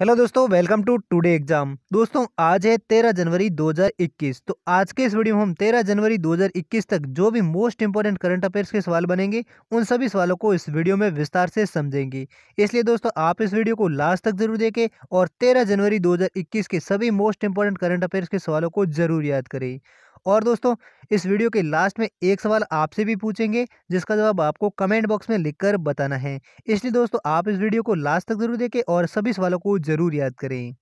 hello दोस्तों welcome to today exam दोस्तों आज है तेरह जनवरी 2021 तो आज के इस वीडियो में हम तेरह जनवरी 2021 तक जो भी मोस्ट इंपॉर्टेंट करंट अफेयर्स के सवाल बनेंगे उन सभी सवालों को इस वीडियो में विस्तार से समझेंगे इसलिए दोस्तों आप इस वीडियो को लास्ट तक जरूर देखें और तेरह जनवरी दो के सभी मोस्ट इंपॉर्टेंट करंट अफेयर्स के सवालों को जरूर याद करें और दोस्तों इस वीडियो के लास्ट में एक सवाल आपसे भी पूछेंगे जिसका जवाब आपको कमेंट बॉक्स में लिखकर बताना है इसलिए दोस्तों आप इस वीडियो को लास्ट तक जरूर देखें और सभी सवालों को जरूर याद करें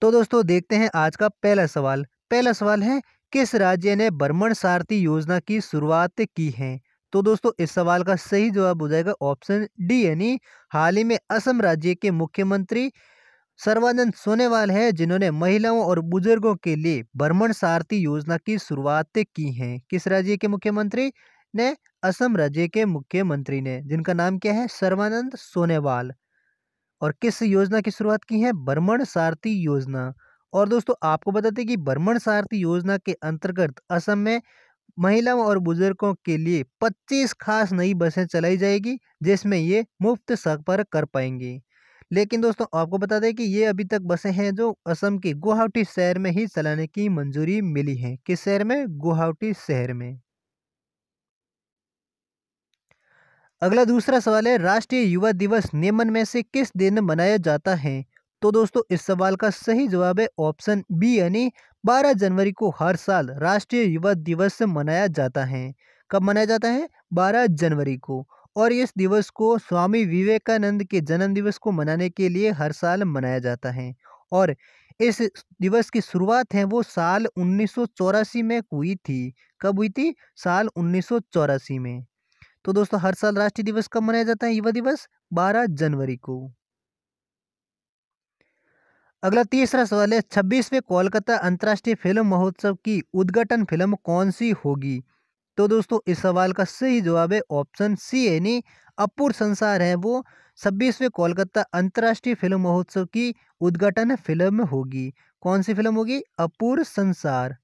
तो दोस्तों देखते हैं आज का पहला सवाल पहला सवाल है किस राज्य ने ब्रह्मण सारथी योजना की शुरुआत की है तो दोस्तों इस सवाल का सही जवाब हो जाएगा ऑप्शन डी यानी हाल ही में असम राज्य के मुख्यमंत्री सर्वानंद सोनेवाल है जिन्होंने महिलाओं और बुजुर्गों के लिए भ्रमण सारथी योजना की शुरुआत की है किस राज्य के मुख्यमंत्री ने असम राज्य के मुख्यमंत्री ने जिनका नाम क्या है सर्वानंद सोनेवाल और किस योजना की शुरुआत की है भ्रमण सारथी योजना और दोस्तों आपको बताते कि भ्रमण सारथी योजना के अंतर्गत असम में महिलाओं और बुजुर्गों के लिए 25 खास नई बसें चलाई जाएगी जिसमें ये मुफ्त सफर कर पाएंगी लेकिन दोस्तों आपको बता दें कि ये अभी तक बसें हैं जो असम के गुवाहाटी शहर में ही चलाने की मंजूरी मिली है किस शहर में गुवाहाटी शहर में अगला दूसरा सवाल है राष्ट्रीय युवा दिवस नियमन में से किस दिन मनाया जाता है तो दोस्तों इस सवाल का सही जवाब है ऑप्शन बी यानी 12 जनवरी को हर साल राष्ट्रीय युवा दिवस मनाया जाता है कब मनाया जाता है 12 जनवरी को और इस दिवस को स्वामी विवेकानंद के जन्म दिवस को मनाने के लिए हर साल मनाया जाता है और इस दिवस की शुरुआत है वो साल उन्नीस में हुई थी कब हुई थी साल उन्नीस में तो दोस्तों हर साल राष्ट्रीय दिवस कब मनाया जाता है युवा दिवस 12 जनवरी को अगला तीसरा सवाल है छब्बीसवें कोलकाता अंतर्राष्ट्रीय फिल्म महोत्सव की उद्घाटन फिल्म कौन सी होगी तो दोस्तों इस सवाल का सही जवाब है ऑप्शन सी यानी अपूर संसार है वो छब्बीसवें कोलकाता अंतर्राष्ट्रीय फिल्म महोत्सव की उद्घाटन फिल्म होगी कौन सी फिल्म होगी अपूर संसार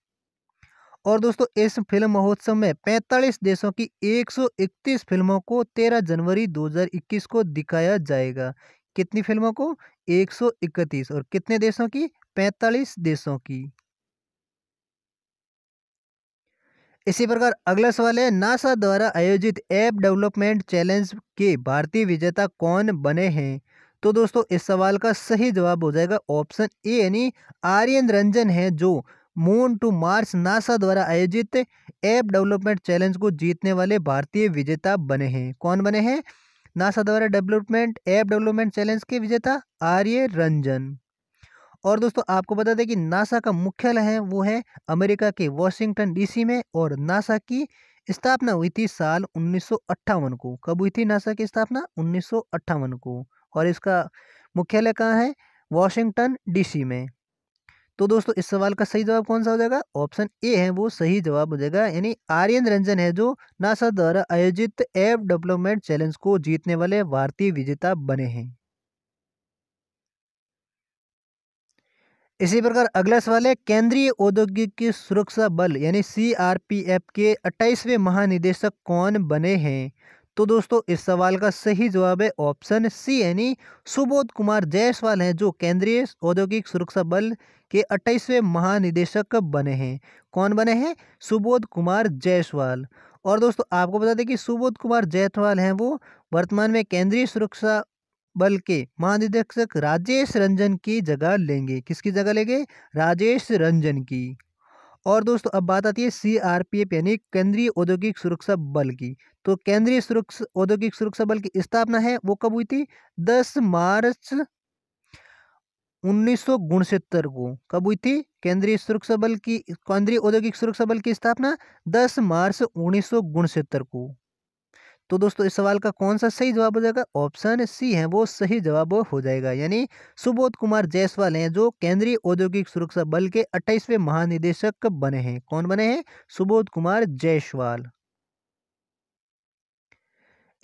और दोस्तों इस फिल्म महोत्सव में 45 देशों की 131 फिल्मों को 13 जनवरी 2021 को दिखाया जाएगा कितनी फिल्मों को 131 और कितने देशों की 45 देशों की इसी प्रकार अगला सवाल है नासा द्वारा आयोजित ऐप डेवलपमेंट चैलेंज के भारतीय विजेता कौन बने हैं तो दोस्तों इस सवाल का सही जवाब हो जाएगा ऑप्शन ए यानी आर्यन रंजन है जो मून टू मार्स नासा द्वारा आयोजित ऐप डेवलपमेंट चैलेंज को जीतने वाले भारतीय विजेता बने हैं कौन बने हैं नासा द्वारा डेवलपमेंट ऐप डेवलपमेंट चैलेंज के विजेता आर्य रंजन और दोस्तों आपको बता दें कि नासा का मुख्यालय है वो है अमेरिका के वॉशिंगटन डीसी में और नासा की स्थापना हुई थी साल उन्नीस को कब हुई थी नासा की स्थापना उन्नीस को और इसका मुख्यालय कहाँ है वॉशिंगटन डीसी में तो दोस्तों इस सवाल का सही जवाब कौन सा हो जाएगा ऑप्शन ए है वो सही जवाब हो जाएगा यानी आर्यन रंजन है जो नासा द्वारा आयोजित एप डेवलपमेंट चैलेंज को जीतने वाले भारतीय विजेता बने हैं इसी प्रकार अगला सवाल है केंद्रीय औद्योगिक सुरक्षा बल यानी सीआरपीएफ के अट्ठाईसवें महानिदेशक कौन बने हैं तो दोस्तों इस सवाल का सही जवाब है ऑप्शन सी यानी सुबोध कुमार जायसवाल हैं जो केंद्रीय औद्योगिक सुरक्षा बल के अट्ठाईसवें महानिदेशक बने हैं कौन बने हैं सुबोध कुमार जायसवाल और दोस्तों आपको बता दें कि सुबोध कुमार जायसवाल हैं वो वर्तमान में केंद्रीय सुरक्षा बल्कि महानिदेशक राजेश रंजन की जगह लेंगे किसकी जगह लेंगे राजेश रंजन की और दोस्तों अब बात आती है सीआरपीएफ यानी केंद्रीय औद्योगिक सुरक्षा बल की तो केंद्रीय सुरक्षा औद्योगिक सुरक्षा बल की स्थापना है वो कब हुई थी दस मार्च उन्नीस को कब हुई थी केंद्रीय सुरक्षा बल की केंद्रीय औद्योगिक सुरक्षा बल की स्थापना 10 मार्च उन्नीस को तो दोस्तों इस सवाल का कौन सा सही जवाब हो जाएगा ऑप्शन सी है वो सही जवाब हो जाएगा यानी सुबोध कुमार जायसवाल हैं जो केंद्रीय औद्योगिक सुरक्षा बल के अट्ठाईसवें महानिदेशक बने हैं कौन बने हैं सुबोध कुमार जायसवाल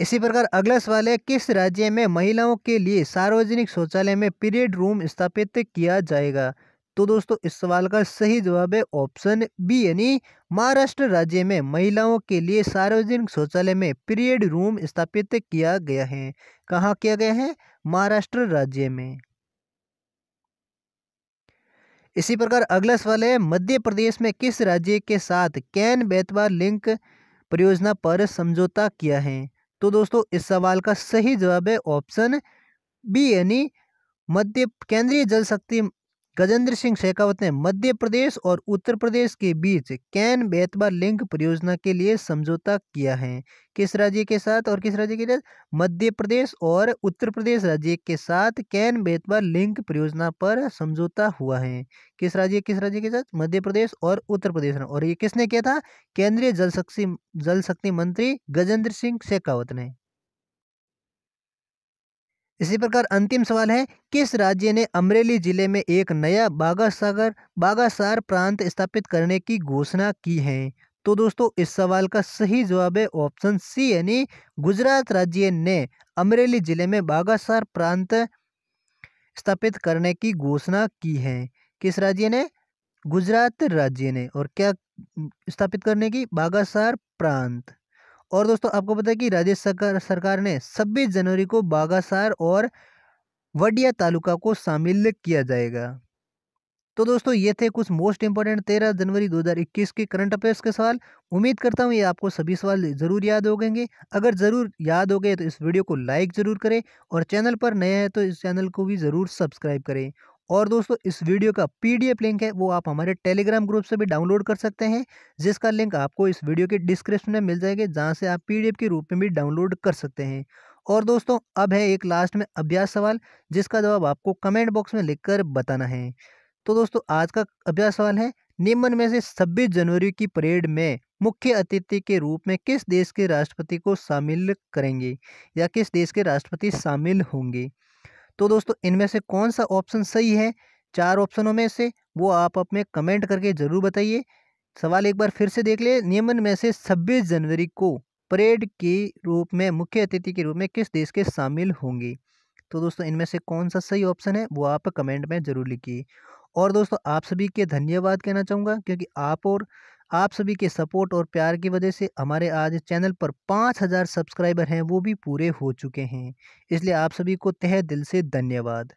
इसी प्रकार अगला सवाल है किस राज्य में महिलाओं के लिए सार्वजनिक शौचालय में पीरियड रूम स्थापित किया जाएगा तो दोस्तों इस सवाल का सही जवाब है ऑप्शन बी यानी महाराष्ट्र राज्य में महिलाओं के लिए सार्वजनिक शौचालय में पीरियड रूम स्थापित किया गया है कहाँ किया गया है महाराष्ट्र राज्य में इसी प्रकार अगला सवाल है मध्य प्रदेश में किस राज्य के साथ कैन बेतवा लिंक परियोजना पर समझौता किया है तो दोस्तों इस सवाल का सही जवाब है ऑप्शन बी यानी मध्य केंद्रीय जल शक्ति गजेंद्र सिंह शेखावत ने मध्य प्रदेश और उत्तर प्रदेश के बीच कैन बेतवा लिंक परियोजना के लिए समझौता किया है किस राज्य के साथ और किस राज्य के साथ मध्य प्रदेश और उत्तर प्रदेश राज्य के साथ कैन बेतवा लिंक परियोजना पर समझौता हुआ है किस राज्य किस राज्य के साथ मध्य प्रदेश और उत्तर प्रदेश और ये किसने किया था केंद्रीय जल शक्ति जल शक्ति मंत्री गजेंद्र सिंह शेखावत ने इसी प्रकार अंतिम सवाल है किस राज्य ने अमरेली जिले में एक नया बागासागर बागासार प्रांत स्थापित करने की घोषणा की है तो दोस्तों इस सवाल का सही जवाब है ऑप्शन सी यानी गुजरात राज्य ने अमरेली जिले में बागासार प्रांत स्थापित करने की घोषणा की है किस राज्य ने गुजरात राज्य ने और क्या स्थापित करने की बागासार प्रांत और दोस्तों आपको पता है कि राज्य सरकार सरकार ने छब्बीस जनवरी को बागासार और वडिया तालुका को शामिल किया जाएगा तो दोस्तों ये थे कुछ मोस्ट इंपॉर्टेंट तेरह जनवरी 2021 के करंट अफेयर्स के सवाल उम्मीद करता हूँ ये आपको सभी सवाल ज़रूर याद हो गएंगे अगर ज़रूर याद हो गए तो इस वीडियो को लाइक ज़रूर करें और चैनल पर नया है तो इस चैनल को भी ज़रूर सब्सक्राइब करें और दोस्तों इस वीडियो का पीडीएफ लिंक है वो आप हमारे टेलीग्राम ग्रुप से भी डाउनलोड कर सकते हैं जिसका लिंक आपको इस वीडियो के डिस्क्रिप्शन में मिल जाएगा जहाँ से आप पीडीएफ के रूप में भी डाउनलोड कर सकते हैं और दोस्तों अब है एक लास्ट में अभ्यास सवाल जिसका जवाब आपको कमेंट बॉक्स में लिखकर बताना है तो दोस्तों आज का अभ्यास सवाल है निम्न में से छब्बीस जनवरी की परेड में मुख्य अतिथि के रूप में किस देश के राष्ट्रपति को शामिल करेंगे या किस देश के राष्ट्रपति शामिल होंगे तो दोस्तों इनमें से कौन सा ऑप्शन सही है चार ऑप्शनों में से वो आप अपने कमेंट करके ज़रूर बताइए सवाल एक बार फिर से देख ले नियमन में से छब्बीस जनवरी को परेड के रूप में मुख्य अतिथि के रूप में किस देश के शामिल होंगे तो दोस्तों इनमें से कौन सा सही ऑप्शन है वो आप कमेंट में ज़रूर लिखिए और दोस्तों आप सभी के धन्यवाद कहना चाहूँगा क्योंकि आप और आप सभी के सपोर्ट और प्यार की वजह से हमारे आज चैनल पर पाँच हज़ार सब्सक्राइबर हैं वो भी पूरे हो चुके हैं इसलिए आप सभी को तह दिल से धन्यवाद